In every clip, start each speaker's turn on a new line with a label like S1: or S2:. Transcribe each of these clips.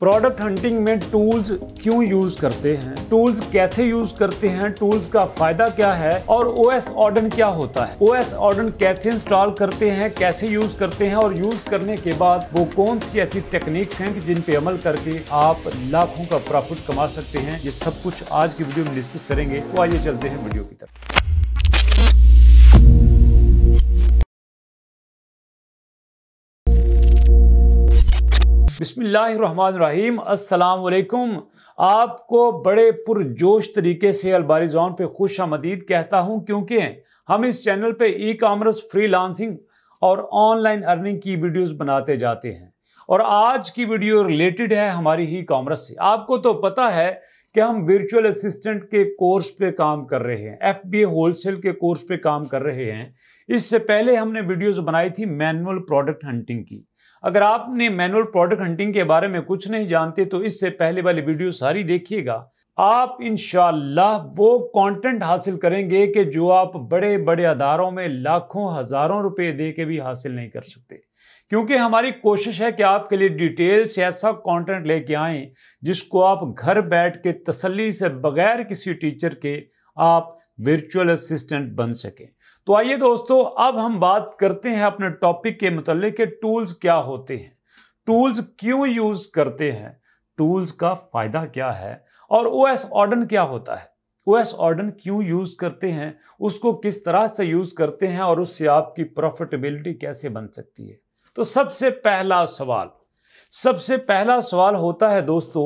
S1: product hunting में tools क्यों use करते हैं टूल्स कैसे यूज करते हैं टूल्स का फायदा क्या है और ओ एस ऑर्डन क्या होता है ओ एस ऑर्डन कैसे इंस्टॉल करते हैं कैसे यूज करते हैं और यूज करने के बाद वो कौन सी ऐसी टेक्निक्स हैं कि जिन पे अमल करके आप लाखों का प्रॉफिट कमा सकते हैं ये सब कुछ आज की वीडियो में डिस्कस करेंगे तो आइए चलते हैं वीडियो की तरफ बिसमीम असलकुम आपको बड़े पुरजोश तरीके से अलबारिजॉन पे खुश आमदीद कहता हूँ क्योंकि हम इस चैनल पे ई कामर्स फ्री लांसिंग और ऑनलाइन अर्निंग की वीडियोस बनाते जाते हैं और आज की वीडियो रिलेटेड है हमारी ही कॉमर्स से आपको तो पता है क्या हम वर्चुअल असिस्टेंट के कोर्स पे काम कर रहे हैं एफ बी होलसेल के कोर्स पे काम कर रहे हैं इससे पहले हमने वीडियोस बनाई थी मैनुअल प्रोडक्ट हंटिंग की अगर आपने मैनुअल प्रोडक्ट हंटिंग के बारे में कुछ नहीं जानते तो इससे पहले वाली वीडियो सारी देखिएगा आप इन वो कंटेंट हासिल करेंगे कि जो आप बड़े बड़े अदारों में लाखों हज़ारों रुपये दे के भी हासिल नहीं कर सकते क्योंकि हमारी कोशिश है कि आपके लिए डिटेल से ऐसा कंटेंट लेके आए जिसको आप घर बैठ के तसल्ली से बगैर किसी टीचर के आप वर्चुअल असिस्टेंट बन सकें तो आइए दोस्तों अब हम बात करते हैं अपने टॉपिक के मतलब के टूल्स क्या होते हैं टूल्स क्यों यूज़ करते हैं टूल्स का फ़ायदा क्या है और ओ एस ऑर्डन क्या होता है ओ एस ऑर्डन क्यों यूज़ करते हैं उसको किस तरह से यूज़ करते हैं और उससे आपकी प्रॉफिटेबिलिटी कैसे बन सकती है तो सबसे पहला सवाल सबसे पहला सवाल होता है दोस्तों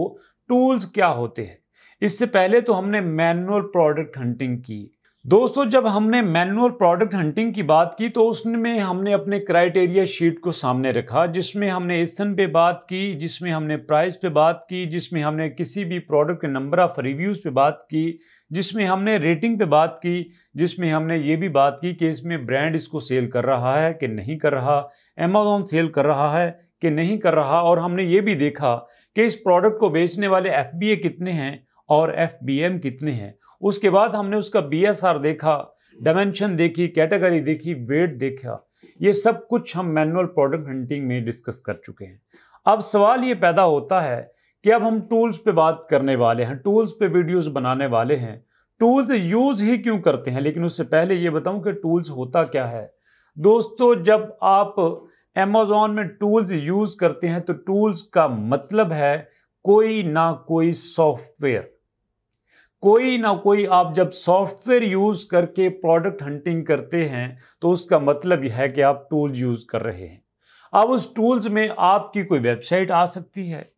S1: टूल्स क्या होते हैं इससे पहले तो हमने मैनुअल प्रोडक्ट हंटिंग की दोस्तों जब हमने मैनुअल प्रोडक्ट हंटिंग की बात की तो उसमें हमने अपने क्राइटेरिया शीट को सामने रखा जिसमें हमने एसन पे बात की जिसमें हमने प्राइस पे बात की जिसमें हमने किसी भी प्रोडक्ट के नंबर ऑफ़ रिव्यूज़ पे बात की जिसमें हमने रेटिंग पे बात की जिसमें हमने ये भी बात की कि इसमें ब्रांड इसको सेल कर रहा है कि नहीं कर रहा अमेजोन सेल कर रहा है कि नहीं कर रहा और हमने ये भी देखा कि इस प्रोडक्ट को बेचने वाले एफ कितने हैं और एफ कितने हैं उसके बाद हमने उसका बी देखा डायमेंशन देखी कैटेगरी देखी वेट देखा ये सब कुछ हम मैनुअल प्रोडक्ट हंटिंग में डिस्कस कर चुके हैं अब सवाल ये पैदा होता है कि अब हम टूल्स पे बात करने वाले हैं टूल्स पे वीडियोस बनाने वाले हैं टूल्स यूज़ ही क्यों करते हैं लेकिन उससे पहले ये बताऊं कि टूल्स होता क्या है दोस्तों जब आप अमेजोन में टूल्स यूज़ करते हैं तो टूल्स का मतलब है कोई ना कोई सॉफ्टवेयर कोई ना कोई आप जब सॉफ्टवेयर यूज़ करके प्रोडक्ट हंटिंग करते हैं तो उसका मतलब यह है कि आप टूल यूज़ कर रहे हैं अब उस टूल्स में आपकी कोई वेबसाइट आ सकती है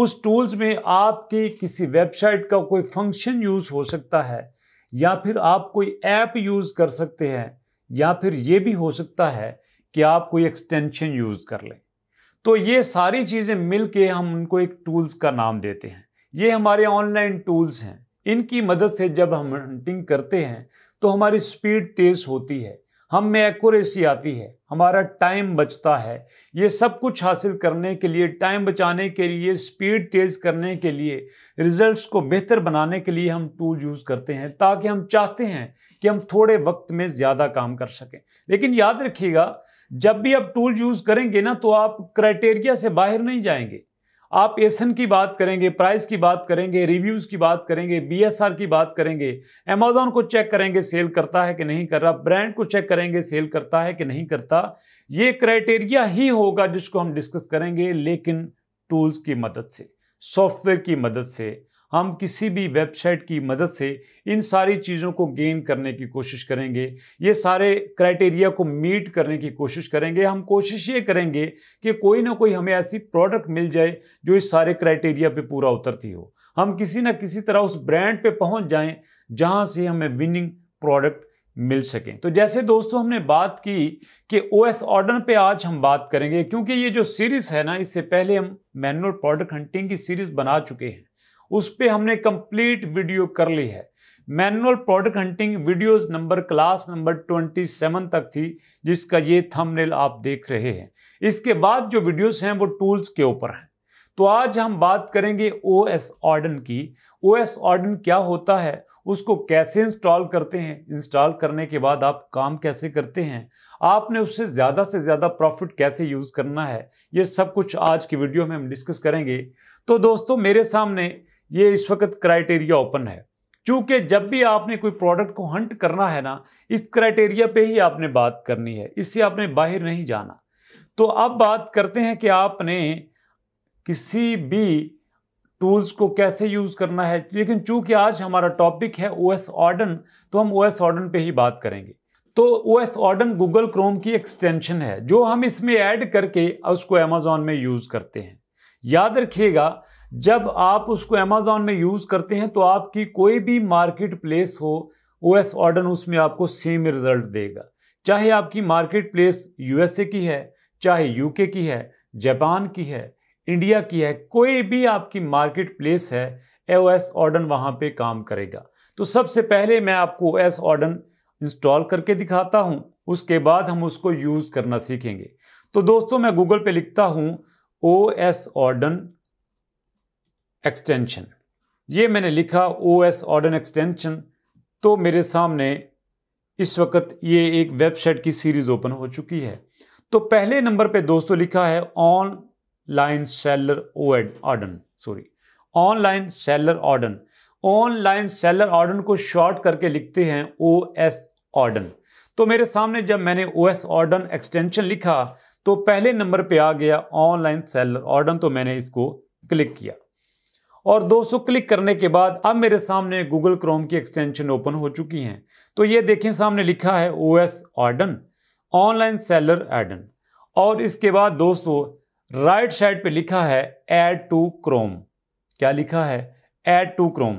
S1: उस टूल्स में आपकी किसी वेबसाइट का कोई फंक्शन यूज़ हो सकता है या फिर आप कोई ऐप यूज़ कर सकते हैं या फिर ये भी हो सकता है कि आप कोई एक्सटेंशन यूज़ कर लें तो ये सारी चीज़ें मिल के हम उनको एक टूल्स का नाम देते हैं ये हमारे ऑनलाइन टूल्स हैं इनकी मदद से जब हम हंटिंग करते हैं तो हमारी स्पीड तेज़ होती है हम में एक्यूरेसी आती है हमारा टाइम बचता है ये सब कुछ हासिल करने के लिए टाइम बचाने के लिए स्पीड तेज़ करने के लिए रिजल्ट्स को बेहतर बनाने के लिए हम टूल यूज़ करते हैं ताकि हम चाहते हैं कि हम थोड़े वक्त में ज़्यादा काम कर सकें लेकिन याद रखिएगा जब भी आप टूल यूज़ करेंगे ना तो आप क्राइटेरिया से बाहर नहीं जाएंगे आप एसन की बात करेंगे प्राइस की बात करेंगे रिव्यूज़ की बात करेंगे बीएसआर की बात करेंगे अमेजोन को चेक करेंगे सेल करता है कि नहीं कर रहा ब्रांड को चेक करेंगे सेल करता है कि नहीं करता ये क्राइटेरिया ही होगा जिसको हम डिस्कस करेंगे लेकिन टूल्स की मदद से सॉफ्टवेयर की मदद से हम किसी भी वेबसाइट की मदद से इन सारी चीज़ों को गेन करने की कोशिश करेंगे ये सारे क्राइटेरिया को मीट करने की कोशिश करेंगे हम कोशिश ये करेंगे कि कोई ना कोई हमें ऐसी प्रोडक्ट मिल जाए जो इस सारे क्राइटेरिया पे पूरा उतरती हो हम किसी ना किसी तरह उस ब्रांड पे पहुंच जाएं जहां से हमें विनिंग प्रोडक्ट मिल सकें तो जैसे दोस्तों हमने बात की कि ओ एस ऑर्डर पर आज हम बात करेंगे क्योंकि ये जो सीरीज़ है ना इससे पहले हम मैनुअल प्रोडक्ट हंटिंग की सीरीज़ बना चुके हैं उस पर हमने कंप्लीट वीडियो कर ली है manual product hunting videos number class number twenty seven तक थी जिसका ये थंबनेल आप देख रहे हैं इसके बाद जो वीडियोस हैं वो टूल्स के ऊपर हैं तो आज हम बात करेंगे ओ एस ऑर्डन की ओ एस ऑर्डन क्या होता है उसको कैसे इंस्टॉल करते हैं इंस्टॉल करने के बाद आप काम कैसे करते हैं आपने उससे ज़्यादा से ज़्यादा प्रॉफिट कैसे यूज़ करना है ये सब कुछ आज की वीडियो में हम डिस्कस करेंगे तो दोस्तों मेरे सामने ये इस वक्त क्राइटेरिया ओपन है क्योंकि जब भी आपने कोई प्रोडक्ट को हंट करना है ना इस क्राइटेरिया पे ही आपने बात करनी है इससे आपने बाहर नहीं जाना तो अब बात करते हैं कि आपने किसी भी टूल्स को कैसे यूज़ करना है लेकिन चूंकि आज हमारा टॉपिक है ओ एस ऑर्डन तो हम ओ एस ऑर्डन पर ही बात करेंगे तो O S addon Google Chrome की एक्सटेंशन है जो हम इसमें ऐड करके उसको अमेजोन में यूज़ करते हैं याद रखिएगा जब आप उसको अमेजोन में यूज़ करते हैं तो आपकी कोई भी मार्केट प्लेस हो ओ एस ऑर्डन उसमें आपको सेम रिज़ल्ट देगा चाहे आपकी मार्केट प्लेस ए की है चाहे यूके की है जापान की है इंडिया की है कोई भी आपकी मार्केट प्लेस है ओ एस ऑर्डन वहाँ पर काम करेगा तो सबसे पहले मैं आपको ओ एस ऑर्डन इंस्टॉल करके दिखाता हूँ उसके बाद हम उसको यूज़ करना सीखेंगे तो दोस्तों मैं गूगल पे लिखता हूँ ओ एस ऑर्डन एक्सटेंशन ये मैंने लिखा ओ एस ऑर्डन एक्सटेंशन तो मेरे सामने इस वक्त ये एक वेबसाइट की सीरीज ओपन हो चुकी है तो पहले नंबर पे दोस्तों लिखा है online seller O add addon sorry online seller addon online seller addon को शॉर्ट करके लिखते हैं ओ एस ऑर्डन तो मेरे सामने जब मैंने ओ एस ऑर्डन एक्सटेंशन लिखा तो पहले नंबर पे आ गया ऑनलाइन सेलर ऑर्डन तो मैंने इसको क्लिक किया और दोस्तों क्लिक करने के बाद अब मेरे सामने गूगल क्रोम की एक्सटेंशन ओपन हो चुकी हैं तो ये देखें सामने लिखा है O S addon online seller addon और इसके बाद दोस्तों राइट साइड पे लिखा है ऐड टू क्रोम क्या लिखा है ऐड टू क्रोम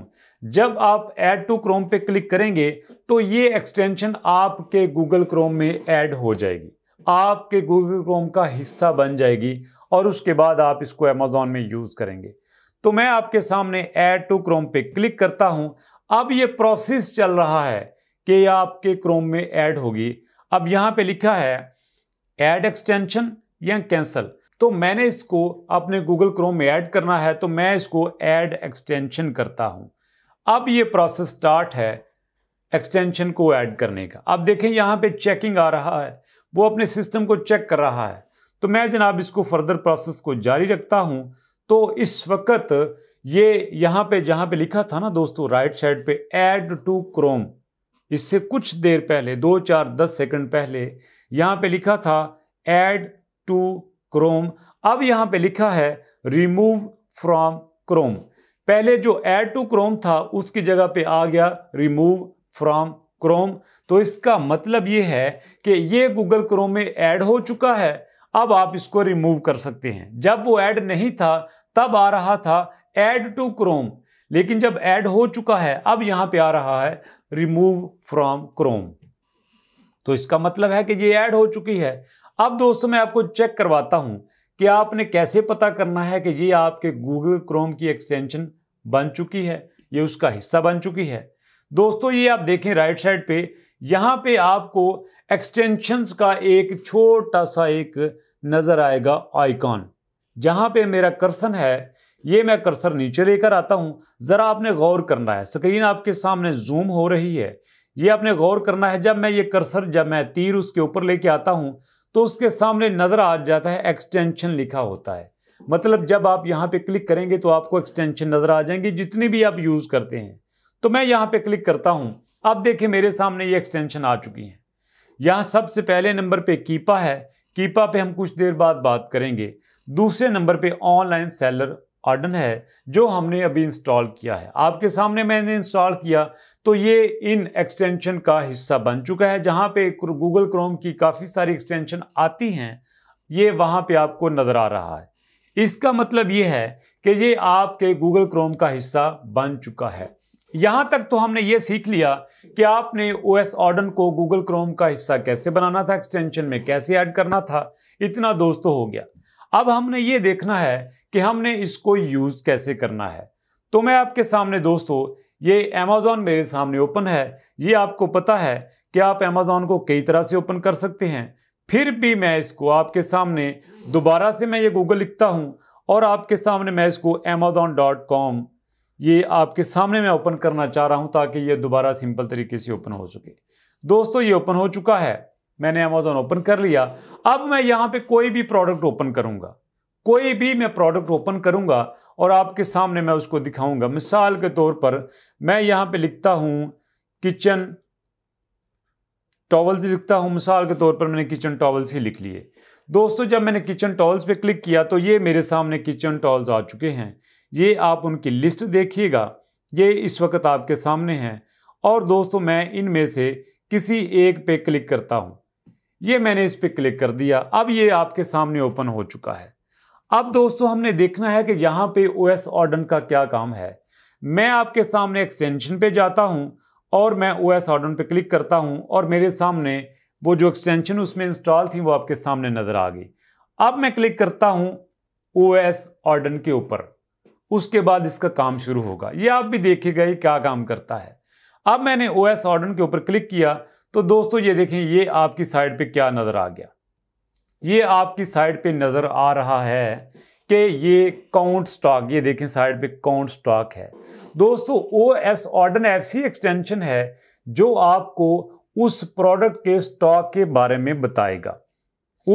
S1: जब आप ऐड टू क्रोम पे क्लिक करेंगे तो ये एक्सटेंशन आपके गूगल क्रोम में ऐड हो जाएगी आपके गूगल क्रोम का हिस्सा बन जाएगी और उसके बाद आप इसको अमेजोन में यूज़ करेंगे तो मैं आपके सामने ऐड टू क्रोम पे क्लिक करता हूं अब ये प्रोसेस चल रहा है कि आपके क्रोम में ऐड होगी अब यहां पे लिखा है ऐड एक्सटेंशन या कैंसल तो मैंने इसको अपने गूगल क्रोम में ऐड करना है तो मैं इसको ऐड एक्सटेंशन करता हूं अब ये प्रोसेस स्टार्ट है एक्सटेंशन को ऐड करने का अब देखें यहां पे चेकिंग आ रहा है वो अपने सिस्टम को चेक कर रहा है तो मैं जनाब इसको फर्दर प्रोसेस को जारी रखता हूं तो इस वक्त ये यहां पे जहां पे लिखा था ना दोस्तों राइट साइड पे ऐड टू क्रोम इससे कुछ देर पहले दो चार दस सेकंड पहले यहां पे लिखा था ऐड टू क्रोम अब यहां पे लिखा है रिमूव फ्रॉम क्रोम पहले जो ऐड टू क्रोम था उसकी जगह पे आ गया रिमूव फ्रॉम क्रोम तो इसका मतलब ये है कि ये गूगल क्रोम में ऐड हो चुका है अब आप इसको रिमूव कर सकते हैं जब वो ऐड नहीं था तब आ रहा था एड टू क्रोम लेकिन जब ऐड हो चुका है अब यहाँ पे आ रहा है रिमूव फ्रॉम क्रोम तो इसका मतलब है कि ये ऐड हो चुकी है अब दोस्तों मैं आपको चेक करवाता हूं कि आपने कैसे पता करना है कि ये आपके गूगल क्रोम की एक्सटेंशन बन चुकी है ये उसका हिस्सा बन चुकी है दोस्तों ये आप देखें राइट साइड पे यहाँ पे आपको एक्सटेंशंस का एक छोटा सा एक नज़र आएगा आइकॉन जहाँ पे मेरा कर्सन है ये मैं कर्सर नीचे लेकर आता हूँ ज़रा आपने गौर करना है स्क्रीन आपके सामने जूम हो रही है ये आपने गौर करना है जब मैं ये कर्सर जब मैं तीर उसके ऊपर लेके आता हूँ तो उसके सामने नज़र आ जाता है एक्सटेंशन लिखा होता है मतलब जब आप यहाँ पे क्लिक करेंगे तो आपको एक्सटेंशन नज़र आ जाएंगी जितनी भी आप यूज़ करते हैं तो मैं यहाँ पे क्लिक करता हूँ आप देखिए मेरे सामने ये एक्सटेंशन आ चुकी हैं यहाँ सबसे पहले नंबर पे कीपा है कीपा पे हम कुछ देर बाद बात करेंगे दूसरे नंबर पे ऑनलाइन सेलर आर्डन है जो हमने अभी इंस्टॉल किया है आपके सामने मैंने इंस्टॉल किया तो ये इन एक्सटेंशन का हिस्सा बन चुका है जहाँ पे गूगल क्रोम की काफ़ी सारी एक्सटेंशन आती हैं ये वहाँ पे आपको नज़र आ रहा है इसका मतलब ये है कि ये आपके गूगल क्रोम का हिस्सा बन चुका है यहाँ तक तो हमने ये सीख लिया कि आपने ओ एस ऑर्डन को गूगल क्रोम का हिस्सा कैसे बनाना था एक्सटेंशन में कैसे ऐड करना था इतना दोस्तों तो हो गया अब हमने ये देखना है कि हमने इसको यूज कैसे करना है तो मैं आपके सामने दोस्तों ये अमेज़ॉन मेरे सामने ओपन है ये आपको पता है कि आप अमेज़ोन को कई तरह से ओपन कर सकते हैं फिर भी मैं इसको आपके सामने दोबारा से मैं ये गूगल लिखता हूँ और आपके सामने मैं इसको अमेजोन डॉट कॉम ये आपके सामने मैं ओपन करना चाह रहा हूँ ताकि ये दोबारा सिंपल तरीके से ओपन हो सके दोस्तों ये ओपन हो चुका है मैंने अमेजोन ओपन कर लिया अब मैं यहाँ पे कोई भी प्रोडक्ट ओपन करूँगा कोई भी मैं प्रोडक्ट ओपन करूँगा और आपके सामने मैं उसको दिखाऊँगा मिसाल के तौर पर मैं यहाँ पे लिखता हूँ किचन टॉवल्स लिखता हूँ मिसाल के तौर पर मैंने किचन टॉवल्स ही लिख लिए दोस्तों जब मैंने किचन टॉवल्स पे क्लिक किया तो ये मेरे सामने किचन टॉवल्स आ चुके हैं ये आप उनकी लिस्ट देखिएगा ये इस वक्त आपके सामने हैं और दोस्तों मैं इनमें से किसी एक पे क्लिक करता हूँ ये मैंने इस पर क्लिक कर दिया अब ये आपके सामने ओपन हो चुका है अब दोस्तों हमने देखना है कि यहाँ पे ओ एस ऑर्डन का क्या काम है मैं आपके सामने एक्सटेंशन पे जाता हूँ और मैं ओ एस ऑर्डन पर क्लिक करता हूँ और मेरे सामने वो जो एक्सटेंशन उसमें इंस्टॉल थी वो आपके सामने नज़र आ गई अब मैं क्लिक करता हूँ ओ एस ऑर्डन के ऊपर उसके बाद इसका काम शुरू होगा ये आप भी देखिएगा ये क्या काम करता है अब मैंने ओ एस ऑर्डन के ऊपर क्लिक किया तो दोस्तों ये देखें ये आपकी साइड पे क्या नज़र आ गया ये आपकी साइड पे नज़र आ रहा है कि ये काउंट स्टॉक ये देखें साइड पे काउंट स्टॉक है दोस्तों O S addon F C extension है जो आपको उस प्रोडक्ट के स्टॉक के बारे में बताएगा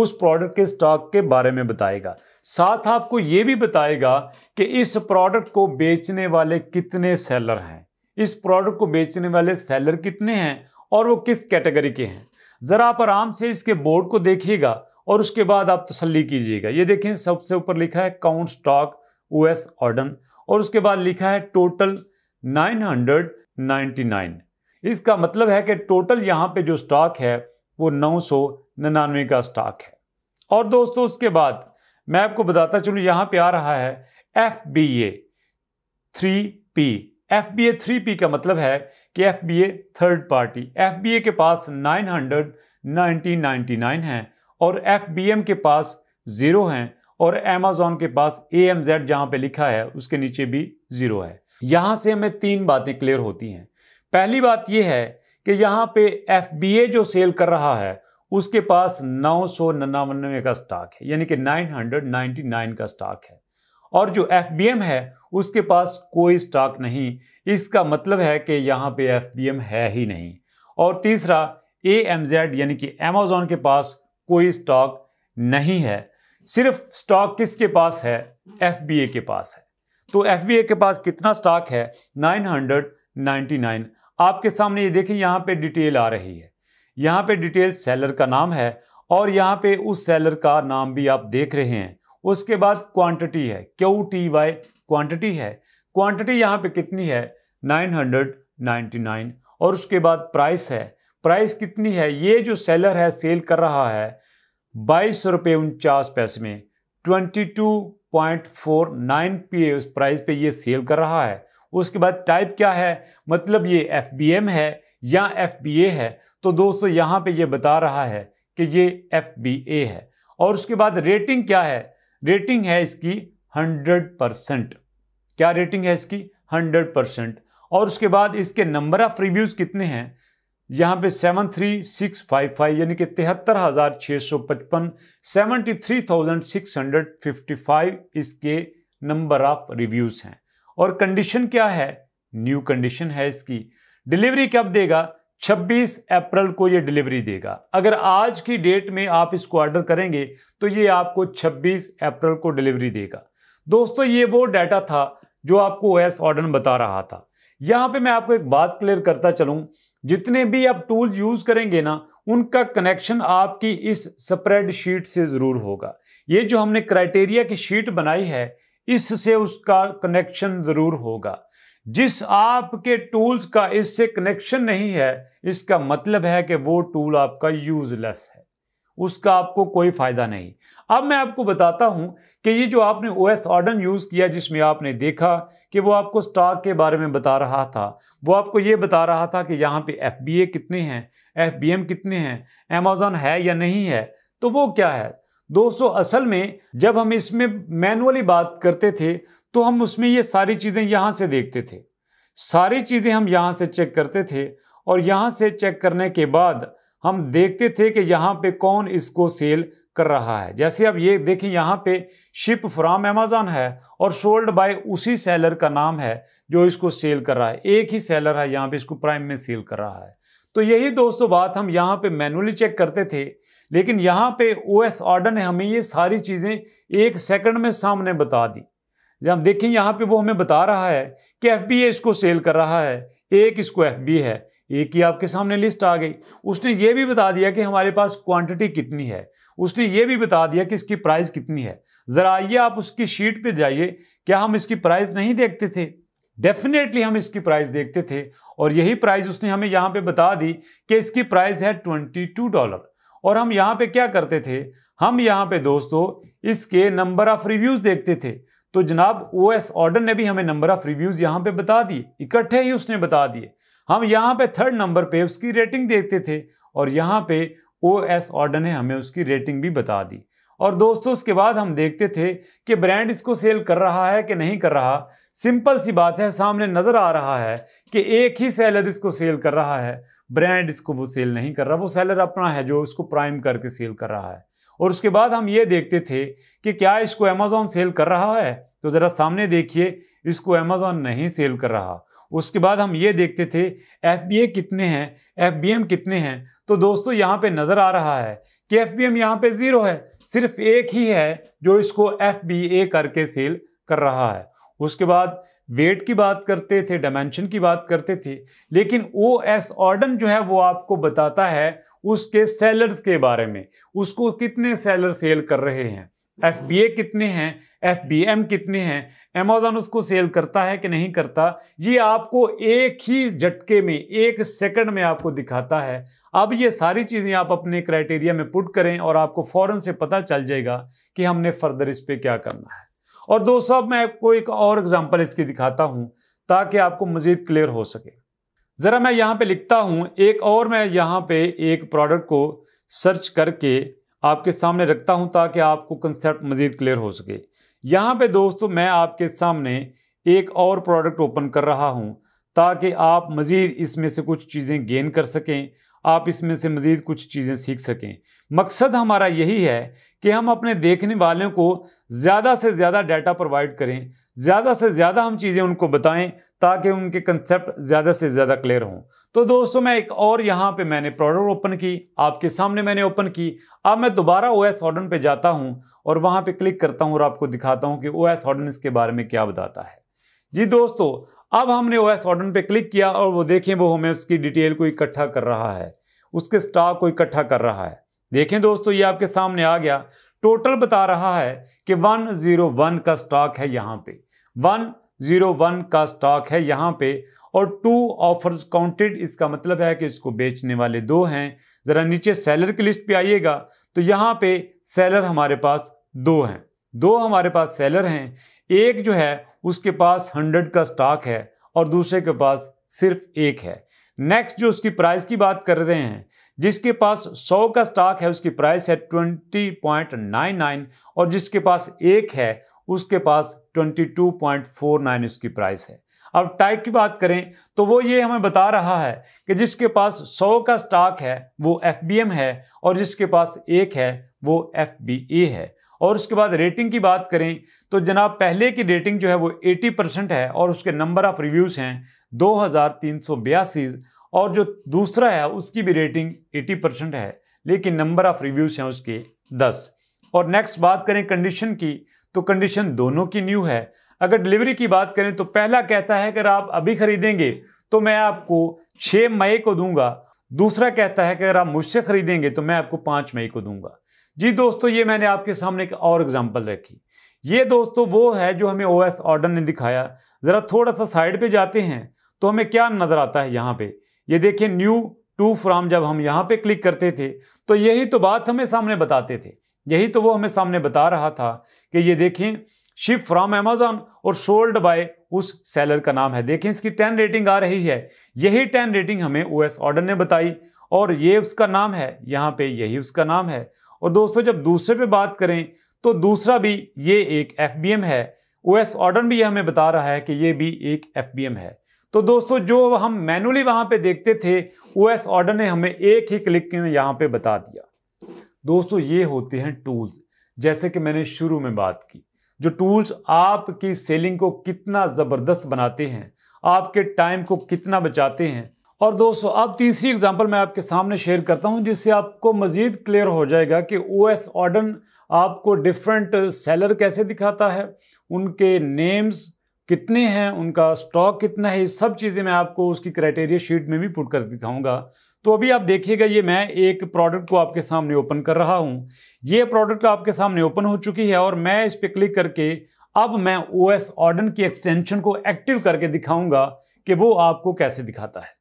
S1: उस प्रोडक्ट के स्टॉक के बारे में बताएगा साथ आपको ये भी बताएगा कि इस प्रोडक्ट को बेचने वाले कितने सेलर हैं इस प्रोडक्ट को बेचने वाले सेलर कितने हैं और वो किस कैटेगरी के हैं ज़रा आप आराम से इसके बोर्ड को देखिएगा और उसके बाद आप तसली कीजिएगा ये देखें सबसे ऊपर लिखा है count stock O S addon और उसके बाद लिखा है टोटल 999 इसका मतलब है कि टोटल यहाँ पे जो स्टॉक है वो नौ का स्टॉक है और दोस्तों उसके बाद मैं आपको बताता चलूँ यहाँ पे आ रहा है F B A three P F B A three P का मतलब है कि F B A third party F B A के पास nine hundred nineteen ninety nine हैं और एफ बी एम के पास ज़ीरो हैं और अमेजोन के पास ए एम जेड जहाँ पर लिखा है उसके नीचे भी ज़ीरो है यहाँ से हमें तीन बातें क्लियर होती हैं पहली बात यह है कि यहाँ पे एफ बी ए जो सेल कर रहा है उसके पास नौ सौ नन्यानवे का स्टॉक है यानी कि नाइन हंड्रेड नाइन्टी नाइन का स्टॉक है और जो एफ है उसके पास कोई स्टॉक नहीं इसका मतलब है कि यहाँ पे एफ है ही नहीं और तीसरा ए यानी कि अमेज़ोन के पास कोई स्टॉक नहीं है सिर्फ स्टॉक किसके पास है एफ के पास है तो एफ के पास कितना स्टॉक है 999 आपके सामने ये देखिए यहाँ पे डिटेल आ रही है यहाँ पे डिटेल सेलर का नाम है और यहाँ पे उस सेलर का नाम भी आप देख रहे हैं उसके बाद क्वांटिटी है क्यू टी वाई क्वांटिटी है क्वांटिटी यहाँ पे कितनी है 999 और उसके बाद प्राइस है प्राइस कितनी है ये जो सेलर है सेल कर रहा है बाईस रुपये उनचास पैसे में twenty two point four nine पे उस प्राइस पे ये सेल कर रहा है उसके बाद टाइप क्या है मतलब ये एफ बी एम है या एफ बी ए है तो दोस्तों यहाँ पे ये बता रहा है कि ये एफ बी ए है और उसके बाद रेटिंग क्या है रेटिंग है इसकी हंड्रेड परसेंट क्या रेटिंग है इसकी हंड्रेड परसेंट और उसके बाद इसके नंबर ऑफ रिव्यूज़ कितने हैं यहाँ पे seven three six five five यानी कि तिहत्तर हज़ार छः सौ पचपन seventy three thousand six hundred fifty five इसके नंबर ऑफ रिव्यूज़ हैं और कंडीशन क्या है न्यू कंडीशन है इसकी डिलीवरी कब देगा 26 अप्रैल को ये डिलीवरी देगा अगर आज की डेट में आप इसको ऑर्डर करेंगे तो ये आपको 26 अप्रैल को डिलीवरी देगा दोस्तों ये वो डाटा था जो आपको ओएस ऑर्डर बता रहा था यहाँ पे मैं आपको एक बात क्लियर करता चलूँ जितने भी आप टूल यूज़ करेंगे ना उनका कनेक्शन आपकी इस स्प्रेड शीट से ज़रूर होगा ये जो हमने क्राइटेरिया की शीट बनाई है इससे उसका कनेक्शन ज़रूर होगा जिस आपके टूल्स का इससे कनेक्शन नहीं है इसका मतलब है कि वो टूल आपका यूजलेस है उसका आपको कोई फ़ायदा नहीं अब मैं आपको बताता हूं कि ये जो आपने ओ एस ऑर्डन यूज़ किया जिसमें आपने देखा कि वो आपको स्टॉक के बारे में बता रहा था वो आपको ये बता रहा था कि यहाँ पे एफ बी ए कितने हैं एफ बी एम कितने हैं अमेजोन है या नहीं है तो वो क्या है दोस्तों असल में जब हम इसमें मैनुअली बात करते थे तो हम उसमें ये सारी चीज़ें यहाँ से देखते थे सारी चीज़ें हम यहाँ से चेक करते थे और यहाँ से चेक करने के बाद हम देखते थे कि यहाँ पे कौन इसको सेल कर रहा है जैसे अब ये देखें यहाँ पे शिप फ्राम अमेजोन है और सोल्ड बाय उसी सेलर का नाम है जो इसको सेल कर रहा है एक ही सेलर है यहाँ पे इसको प्राइम में सेल कर रहा है तो यही दोस्तों बात हम यहाँ पे मैनुअली चेक करते थे लेकिन यहाँ पे ओ एस ऑर्डर ने हमें ये सारी चीज़ें एक सेकंड में सामने बता दी जब हम देखें यहाँ पे वो हमें बता रहा है कि एफ बी ए इसको सेल कर रहा है एक इसको एफ बी है एक ही आपके सामने लिस्ट आ गई उसने ये भी बता दिया कि हमारे पास क्वांटिटी कितनी है उसने ये भी बता दिया कि इसकी प्राइस कितनी है ज़रा आइए आप उसकी शीट पे जाइए क्या हम इसकी प्राइस नहीं देखते थे डेफिनेटली हम इसकी प्राइस देखते थे और यही प्राइस उसने हमें यहाँ पर बता दी कि इसकी प्राइस है ट्वेंटी टू डॉलर और हम यहाँ पर क्या करते थे हम यहाँ पर दोस्तों इसके नंबर ऑफ रिव्यूज़ देखते थे तो जनाब ओ एस ऑर्डर ने भी हमें नंबर ऑफ रिव्यूज़ यहाँ पे बता दिए इकट्ठे ही उसने बता दिए हम यहाँ पे थर्ड नंबर पे उसकी रेटिंग देखते थे और यहाँ पे ओ एस ऑर्डर ने हमें उसकी रेटिंग भी बता दी और दोस्तों उसके बाद हम देखते थे कि ब्रांड इसको सेल कर रहा है कि नहीं कर रहा सिंपल सी बात है सामने नज़र आ रहा है कि एक ही सेलर इसको सेल कर रहा है ब्रांड इसको वो सेल नहीं कर रहा वो सेलर अपना है जो इसको प्राइम करके सेल कर रहा है और उसके बाद हम ये देखते थे कि क्या इसको अमेज़ॉन सेल कर रहा है तो ज़रा सामने देखिए इसको अमेज़ॉन नहीं सेल कर रहा उसके बाद हम ये देखते थे एफ कितने हैं एफ कितने हैं तो दोस्तों यहाँ पे नज़र आ रहा है कि एफ बी एम यहाँ पर ज़ीरो है सिर्फ एक ही है जो इसको एफ करके सेल कर रहा है उसके बाद वेट की बात करते थे डायमेंशन की बात करते थे लेकिन ओ एस ऑर्डन जो है वो आपको बताता है उसके सेलर्स के बारे में उसको कितने सेलर सेल कर रहे हैं एफ बी ए कितने हैं एफ बी एम कितने हैं अमेजोन उसको सेल करता है कि नहीं करता ये आपको एक ही झटके में एक सेकंड में आपको दिखाता है अब ये सारी चीज़ें आप अपने क्राइटेरिया में पुट करें और आपको फ़ौरन से पता चल जाएगा कि हमने फर्दर इस पर क्या करना है और दोस्तों अब मैं आपको एक और एग्ज़ाम्पल इसकी दिखाता हूँ ताकि आपको मज़ीद क्लियर हो सके ज़रा मैं यहाँ पे लिखता हूँ एक और मैं यहाँ पे एक प्रोडक्ट को सर्च करके आपके सामने रखता हूँ ताकि आपको कंसेप्ट मज़ीद क्लियर हो सके यहाँ पे दोस्तों मैं आपके सामने एक और प्रोडक्ट ओपन कर रहा हूँ ताकि आप मज़ीद इसमें से कुछ चीज़ें गेन कर सकें आप इसमें से मज़ीद कुछ चीज़ें सीख सकें मकसद हमारा यही है कि हम अपने देखने वालों को ज़्यादा से ज़्यादा डाटा प्रोवाइड करें ज़्यादा से ज़्यादा हम चीज़ें उनको बताएं ताकि उनके कंसेप्ट ज़्यादा से ज़्यादा क्लियर हों तो दोस्तों मैं एक और यहाँ पे मैंने प्रोडक्ट ओपन की आपके सामने मैंने ओपन की अब मैं दोबारा ओ एस ऑर्डन पर जाता हूँ और वहाँ पर क्लिक करता हूँ और आपको दिखाता हूँ कि ओ एस ऑर्डन इसके बारे में क्या बताता है जी दोस्तों अब हमने ओ एस ऑर्डन पे क्लिक किया और वो देखें वो हमें उसकी डिटेल को इकट्ठा कर रहा है उसके स्टॉक को इकट्ठा कर रहा है देखें दोस्तों ये आपके सामने आ गया टोटल बता रहा है कि 101 का स्टॉक है यहाँ पे 101 का स्टॉक है यहाँ पे और टू ऑफर्स काउंटेड इसका मतलब है कि इसको बेचने वाले दो हैं ज़रा नीचे सेलर की लिस्ट पे आइएगा तो यहाँ पे सेलर हमारे पास दो हैं दो हमारे पास सेलर हैं एक जो है उसके पास हंड्रेड का स्टॉक है और दूसरे के पास सिर्फ एक है नेक्स्ट जो उसकी प्राइस की बात कर रहे हैं जिसके पास 100 का स्टॉक है उसकी प्राइस है 20.99 और जिसके पास एक है उसके पास 22.49 उसकी प्राइस है अब टाइप की बात करें तो वो ये हमें बता रहा है कि जिसके पास 100 का स्टॉक है वो एफ है और जिसके पास एक है वो एफ है और उसके बाद रेटिंग की बात करें तो जनाब पहले की रेटिंग जो है वो 80 परसेंट है और उसके नंबर ऑफ़ रिव्यूज़ हैं दो और जो दूसरा है उसकी भी रेटिंग 80 परसेंट है लेकिन नंबर ऑफ रिव्यूज़ हैं उसके 10 और नेक्स्ट बात करें कंडीशन की तो कंडीशन दोनों की न्यू है अगर डिलीवरी की बात करें तो पहला कहता है अगर आप अभी खरीदेंगे तो मैं आपको 6 मई को दूंगा दूसरा कहता है कि अगर आप मुझसे खरीदेंगे तो मैं आपको पाँच मई को दूंगा जी दोस्तों ये मैंने आपके सामने एक और एग्जाम्पल रखी ये दोस्तों वो है जो हमें ओ एस ऑर्डर ने दिखाया ज़रा थोड़ा सा साइड पे जाते हैं तो हमें क्या नज़र आता है यहाँ पे ये देखिए न्यू टू फ्राम जब हम यहाँ पे क्लिक करते थे तो यही तो बात हमें सामने बताते थे यही तो वो हमें सामने बता रहा था कि ये देखें शिप फ्राम अमेजोन और शोल्ड बाय उस सेलर का नाम है देखें इसकी टेन रेटिंग आ रही है यही टेन रेटिंग हमें ओ एस ऑर्डर ने बताई और ये उसका नाम है यहाँ पे यही उसका नाम है और दोस्तों जब दूसरे पे बात करें तो दूसरा भी ये एक एफ है ओ एस ऑर्डर भी हमें बता रहा है कि ये भी एक एफ है तो दोस्तों जो हम मैनुअली वहां पे देखते थे ओ एस ऑर्डर ने हमें एक ही क्लिक में यहाँ पे बता दिया दोस्तों ये होते हैं टूल्स जैसे कि मैंने शुरू में बात की जो टूल्स आपकी सेलिंग को कितना ज़बरदस्त बनाते हैं आपके टाइम को कितना बचाते हैं और दोस्तों अब तीसरी एग्जांपल मैं आपके सामने शेयर करता हूं जिससे आपको मज़ीद क्लियर हो जाएगा कि ओ एस ऑर्डन आपको डिफरेंट सेलर कैसे दिखाता है उनके नेम्स कितने हैं उनका स्टॉक कितना है ये सब चीज़ें मैं आपको उसकी क्राइटेरिया शीट में भी पुट कर दिखाऊंगा तो अभी आप देखिएगा ये मैं एक प्रोडक्ट को आपके सामने ओपन कर रहा हूँ ये प्रोडक्ट आपके सामने ओपन हो चुकी है और मैं इस पर क्लिक करके अब मैं ओ एस ऑर्डन की एक्सटेंशन को एक्टिव करके दिखाऊंगा कि वो आपको कैसे दिखाता है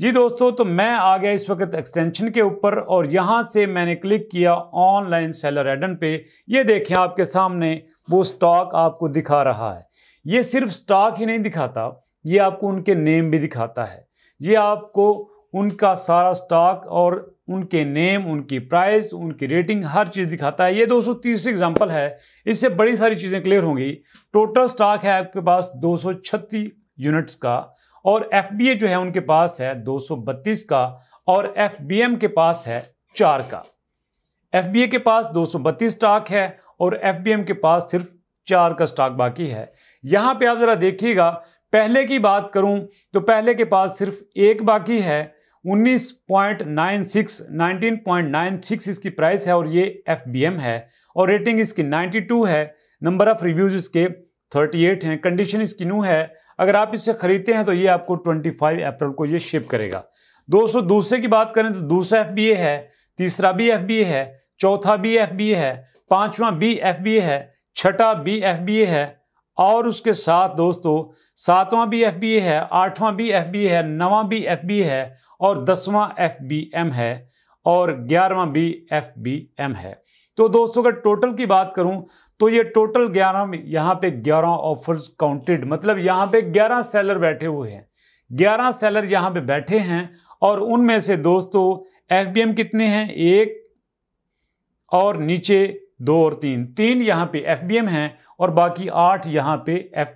S1: जी दोस्तों तो मैं आ गया इस वक्त एक्सटेंशन के ऊपर और यहाँ से मैंने क्लिक किया ऑनलाइन सेलर एडन पे ये देखें आपके सामने वो स्टॉक आपको दिखा रहा है ये सिर्फ स्टॉक ही नहीं दिखाता ये आपको उनके नेम भी दिखाता है ये आपको उनका सारा स्टॉक और उनके नेम उनकी प्राइस उनकी रेटिंग हर चीज़ दिखाता है ये दो तीसरी है इससे बड़ी सारी चीज़ें क्लियर होंगी टोटल स्टॉक है आपके पास दो यूनिट्स का और एफ जो है उनके पास है 232 का और एफ के पास है चार का एफ के पास 232 स्टॉक है और एफ के पास सिर्फ चार का स्टॉक बाकी है यहाँ पे आप ज़रा देखिएगा पहले की बात करूँ तो पहले के पास सिर्फ एक बाकी है 19.96 19.96 इसकी प्राइस है और ये एफ है और रेटिंग इसकी 92 है नंबर ऑफ़ रिव्यूज़ इसके 38 हैं कंडीशन इसकी नू है अगर आप इसे ख़रीदते हैं तो ये आपको 25 अप्रैल को ये शिप करेगा दोस्तों दूसरे की बात करें तो दूसरा एफ है तीसरा भी एफ है चौथा भी एफ है पाँचवा बी एफ है छठा बी एफ है और उसके साथ दोस्तों सातवां भी एफ है आठवां भी एफ है नवा भी एफ है और दसवां एफ है और ग्यारहवां भी एफ है तो दोस्तों अगर टोटल की बात करूं तो ये टोटल ग्यारह यहाँ पे ग्यारह ऑफर्स काउंटेड मतलब यहाँ पे ग्यारह सेलर बैठे हुए हैं ग्यारह सेलर यहाँ पे बैठे हैं और उनमें से दोस्तों एफ कितने हैं एक और नीचे दो और तीन तीन यहाँ पे एफ हैं और बाकी आठ यहाँ पे एफ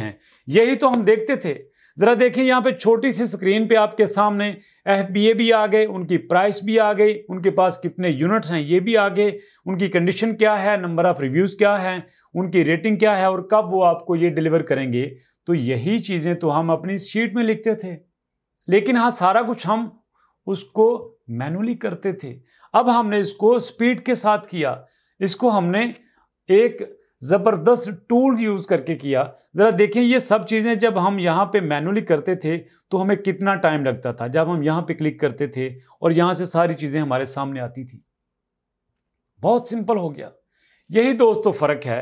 S1: हैं यही तो हम देखते थे ज़रा देखिए यहाँ पे छोटी सी स्क्रीन पे आपके सामने एफ भी आ गए उनकी प्राइस भी आ गई उनके पास कितने यूनिट्स हैं ये भी आ गए उनकी कंडीशन क्या है नंबर ऑफ़ रिव्यूज़ क्या है उनकी रेटिंग क्या है और कब वो आपको ये डिलीवर करेंगे तो यही चीज़ें तो हम अपनी शीट में लिखते थे लेकिन हाँ सारा कुछ हम उसको मैनुअली करते थे अब हमने इसको स्पीड के साथ किया इसको हमने एक ज़बरदस्त टूल यूज़ करके किया ज़रा देखें ये सब चीज़ें जब हम यहाँ पे मैनुअली करते थे तो हमें कितना टाइम लगता था जब हम यहाँ पे क्लिक करते थे और यहाँ से सारी चीज़ें हमारे सामने आती थी बहुत सिंपल हो गया यही दोस्तों फ़र्क है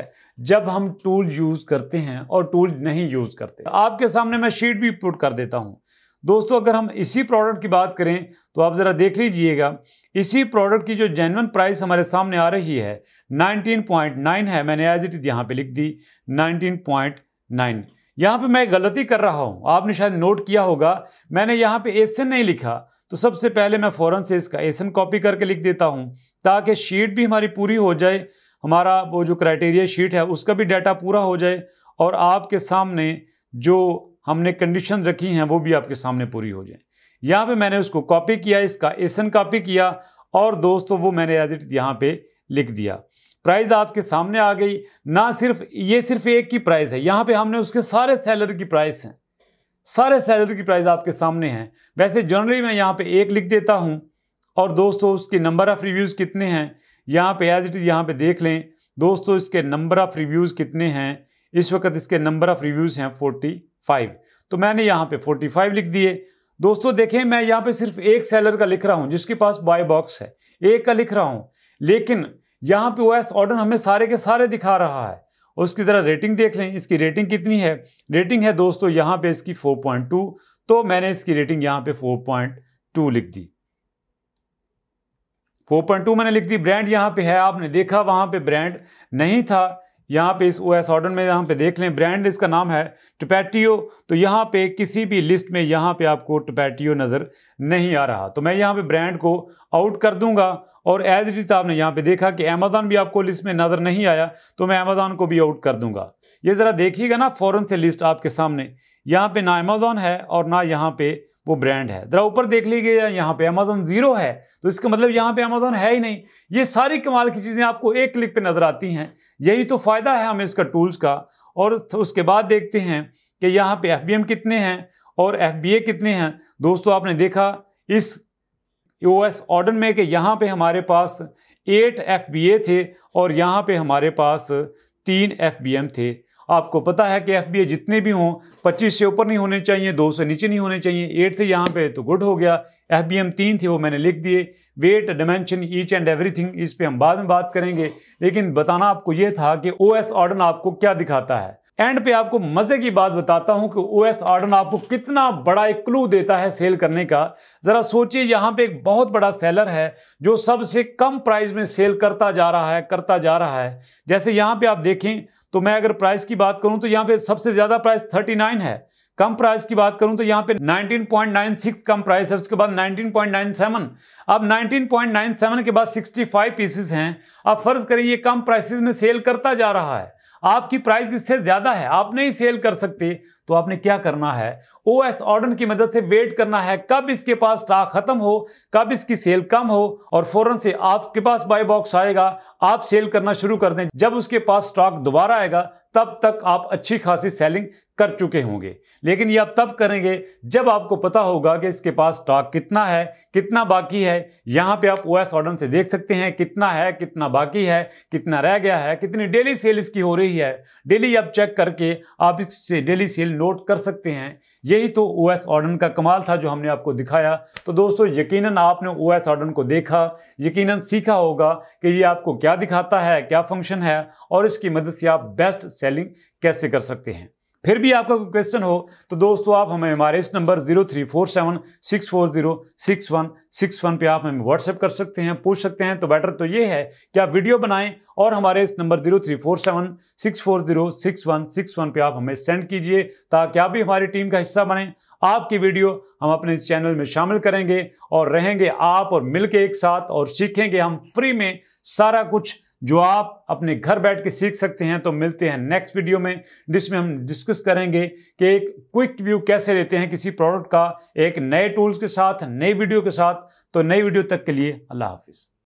S1: जब हम टूल यूज़ करते हैं और टूल नहीं यूज़ करते आपके सामने मैं शीट भी पुट कर देता हूँ दोस्तों अगर हम इसी प्रोडक्ट की बात करें तो आप ज़रा देख लीजिएगा इसी प्रोडक्ट की जो जेनवन प्राइस हमारे सामने आ रही है 19.9 है मैंने एज इट इज़ यहाँ पे लिख दी 19.9 यहाँ पे मैं गलती कर रहा हूँ आपने शायद नोट किया होगा मैंने यहाँ पे एसन नहीं लिखा तो सबसे पहले मैं फ़ौरन से इसका एसन कॉपी करके लिख देता हूँ ताकि शीट भी हमारी पूरी हो जाए हमारा वो जो क्राइटेरिया शीट है उसका भी डाटा पूरा हो जाए और आपके सामने जो हमने कंडीशन रखी हैं वो भी आपके सामने पूरी हो जाए यहाँ पे मैंने उसको कॉपी किया इसका एसन कॉपी किया और दोस्तों वो मैंने एज इट यहाँ पे लिख दिया प्राइस आपके सामने आ गई ना सिर्फ ये सिर्फ एक की प्राइस है यहाँ पे हमने उसके सारे सैलरी की प्राइस हैं सारे सैलरी की प्राइस आपके सामने हैं वैसे जनरली मैं यहाँ पे एक लिख देता हूँ और दोस्तों उसके नंबर ऑफ़ रिव्यूज़ कितने हैं यहाँ पे एज इट इज़ यहाँ पर देख लें दोस्तों इसके नंबर ऑफ़ रिव्यूज़ कितने हैं इस वक्त इसके नंबर ऑफ़ रिव्यूज़ हैं फोर्टी फाइव तो मैंने यहाँ पे फोर्टी फाइव लिख दिए दोस्तों देखें मैं यहाँ पे सिर्फ एक सेलर का लिख रहा हूँ जिसके पास बाय बॉक्स है एक का लिख रहा हूँ लेकिन यहाँ पे ओएस ऑर्डर हमें सारे के सारे दिखा रहा है उसकी तरह रेटिंग देख लें इसकी रेटिंग कितनी है रेटिंग है दोस्तों यहाँ पे इसकी 4.2 तो मैंने इसकी रेटिंग यहाँ पे 4.2 लिख दी 4.2 मैंने लिख दी ब्रांड यहाँ पे है आपने देखा वहाँ पे ब्रांड नहीं था यहाँ पे इस ओ एस ऑर्डर में यहाँ पे देख लें ब्रांड इसका नाम है टपैटियो तो यहाँ पे किसी भी लिस्ट में यहाँ पे आपको टपैटियो नज़र नहीं आ रहा तो मैं यहाँ पे ब्रांड को आउट कर दूंगा और एज इट इज़ आपने यहाँ पे देखा कि अमेजान भी आपको लिस्ट में नज़र नहीं आया तो मैं अमेजोन को भी आउट कर दूंगा ये ज़रा देखिएगा ना फ़ौरन से लिस्ट आपके सामने यहाँ पर ना अमेजोन है और ना यहाँ पर वो ब्रांड है ज़रा ऊपर देख लीजिए यहाँ पे अमेजोन ज़ीरो है तो इसका मतलब यहाँ पे अमेजोन है ही नहीं ये सारी कमाल की चीज़ें आपको एक क्लिक पे नज़र आती हैं यही तो फ़ायदा है हमें इसका टूल्स का और उसके बाद देखते हैं कि यहाँ पे एफ कितने हैं और एफ कितने हैं दोस्तों आपने देखा इस ओ एस ऑर्डर में कि यहाँ पर हमारे पास एट एफ थे और यहाँ पर हमारे पास तीन एफ थे आपको पता है कि एफ जितने भी हों पच्चीस से ऊपर नहीं होने चाहिए दो से नीचे नहीं होने चाहिए एट थे यहाँ पे तो गुड हो गया एफ बी एम तीन थे वो मैंने लिख दिए weight dimension each and everything इस पर हम बाद में बात करेंगे लेकिन बताना आपको ये था कि ओ एस ऑर्डन आपको क्या दिखाता है एंड पे आपको मज़े की बात बताता हूं कि ओ एस आर्डन आपको कितना बड़ा एक क्लू देता है सेल करने का ज़रा सोचिए यहाँ पे एक बहुत बड़ा सेलर है जो सबसे कम प्राइस में सेल करता जा रहा है करता जा रहा है जैसे यहाँ पे आप देखें तो मैं अगर प्राइस की बात करूँ तो यहाँ पे सबसे ज़्यादा प्राइस 39 है कम प्राइस की बात करूं तो यहाँ पे 19.96 कम तो प्राइस है उसके बाद 19.97 अब 19.97 के बाद 65 पीसेस हैं अब फर्ज करें ये कम प्राइसेस में सेल करता जा रहा है आपकी प्राइस इससे ज़्यादा है आप नहीं सेल कर सकते तो आपने क्या करना है ओ एस ऑर्डर की मदद से वेट करना है कब इसके पास स्टॉक ख़त्म हो कब इसकी सेल कम हो और फ़ौरन से आपके पास बाय बॉक्स आएगा आप सेल करना शुरू कर दें जब उसके पास स्टॉक दोबारा आएगा तब तक आप अच्छी खासी सेलिंग कर चुके होंगे लेकिन ये आप तब करेंगे जब आपको पता होगा कि इसके पास स्टॉक कितना है कितना बाकी है यहाँ पे आप ओ एस ऑर्डर से देख सकते हैं कितना है कितना बाकी है कितना रह गया है कितनी डेली सेल इसकी हो रही है डेली आप चेक करके आप इससे डेली सेल नोट कर सकते हैं यही तो ओ एस ऑर्डर का कमाल था जो हमने आपको दिखाया तो दोस्तों यकीन आपने ओ एस ऑर्डर को देखा यकीन सीखा होगा कि ये आपको क्या क्या दिखाता है क्या फंक्शन है और इसकी मदद से आप बेस्ट सेलिंग कैसे कर सकते हैं फिर भी आपका कोई क्वेश्चन हो तो दोस्तों आप हमें हमारे इस number zero three four seven six four zero six one six one पर आप हमें व्हाट्सएप कर सकते हैं पूछ सकते हैं तो बेटर तो ये है कि आप वीडियो बनाएं और हमारे इस number zero three four seven six four zero six one six one पर आप हमें सेंड कीजिए ताकि आप भी हमारी टीम का हिस्सा बने आपकी वीडियो हम अपने इस चैनल में शामिल करेंगे और रहेंगे आप और मिलके एक साथ और सीखेंगे हम फ्री में सारा कुछ जो आप अपने घर बैठ के सीख सकते हैं तो मिलते हैं नेक्स्ट वीडियो में जिसमें हम डिस्कस करेंगे कि एक क्विक व्यू कैसे लेते हैं किसी प्रोडक्ट का एक नए टूल्स के साथ नई वीडियो के साथ तो नई वीडियो तक के लिए अल्लाह हाफिज़